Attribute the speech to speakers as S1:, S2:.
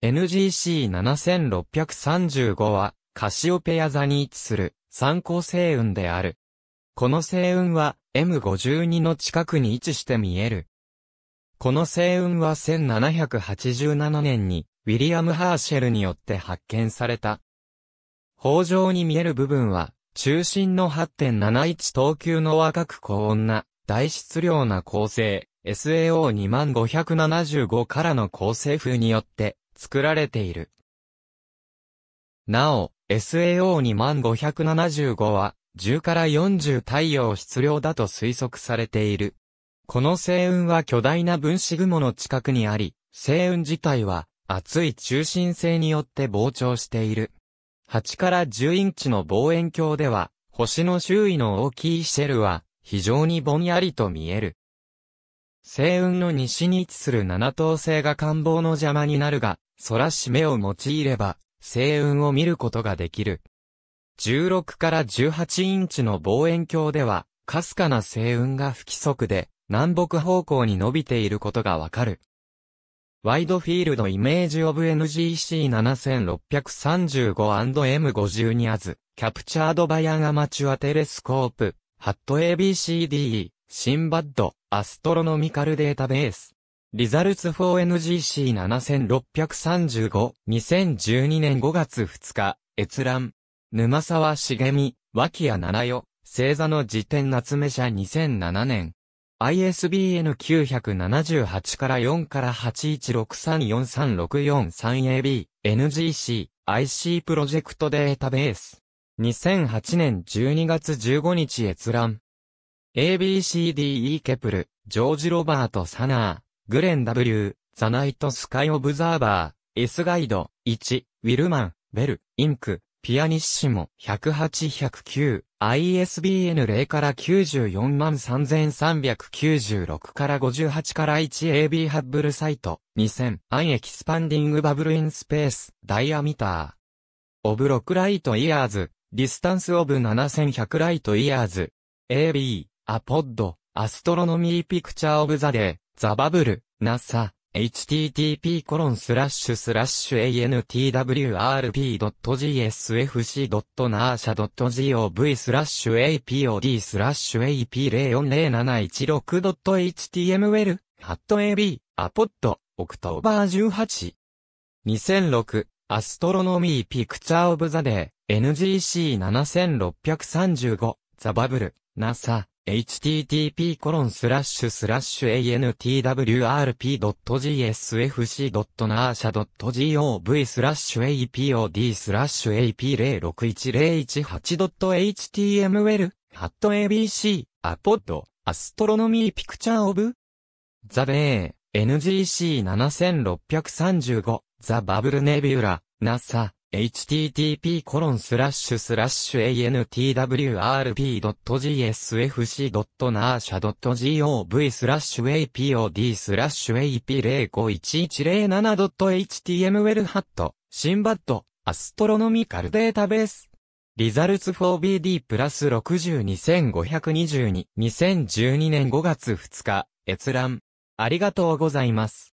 S1: NGC7635 は、カシオペア座に位置する参考星雲である。この星雲は M52 の近くに位置して見える。この星雲は1787年にウィリアム・ハーシェルによって発見された。法上に見える部分は中心の8.71等級の若く高温な大質量な構成 SAO2575 からの構成風によって作られている。なお、s a o 2 5 7 5は、10から40太陽質量だと推測されている。この星雲は巨大な分子雲の近くにあり、星雲自体は、熱い中心性によって膨張している。8から10インチの望遠鏡では、星の周囲の大きいシェルは、非常にぼんやりと見える。星雲の西に位置する七等星が官房の邪魔になるが、空し目を用いれば、星雲を見ることができる。16から18インチの望遠鏡では、かすかな星雲が不規則で、南北方向に伸びていることがわかる。ワイドフィールドイメージオブ NGC7635&M52 アズ、キャプチャードバヤンアマチュアテレスコープ、ハット ABCDE、シンバッド、アストロノミカルデータベース。リザルツ 4NGC7635、2012年5月2日、閲覧。沼沢茂美、脇谷七代、星座の辞典夏目社2007年。ISBN 978から4から 816343643AB、NGC、IC プロジェクトデータベース。2008年12月15日閲覧。ABCDE ケプル、ジョージ・ロバート・サナー。グレン W、ザナイトスカイオブザーバー、S ガイド、1、ウィルマン、ベル、インク、ピアニッシモ、108-109、ISBN 0から943,396から58から 1AB ハッブルサイト、2000、アンエキスパンディングバブルインスペース、ダイアミター。オブ6ライトイヤーズ、ディスタンスオブ7100ライトイヤーズ、AB、アポッド、アストロノミーピクチャーオブザデー、ザバブル、NASA、http://antwrp.gsfc.nasha.gov スラッシュ apod スラッシュ ap04071.html ハット ab アポットオクトーバー18 2006アストロノミーピクチャーオブザデー NGC7635 ザバブル NASA http://antwrp.gsfc.narsha.gov apod ap061018.html ハット abc アポッドアストロノミーピクチャーオブザベイ NGC7635 ザバブルネビュラ NASA http://antwrp.gsfc.narsha.gov スラッシュ apod スラッシュ ap051107.html ハット、シンバッド、アストロノミカルデータベース。リザルツ 4BD プラス62522、2012年5月2日、閲覧。ありがとうございます。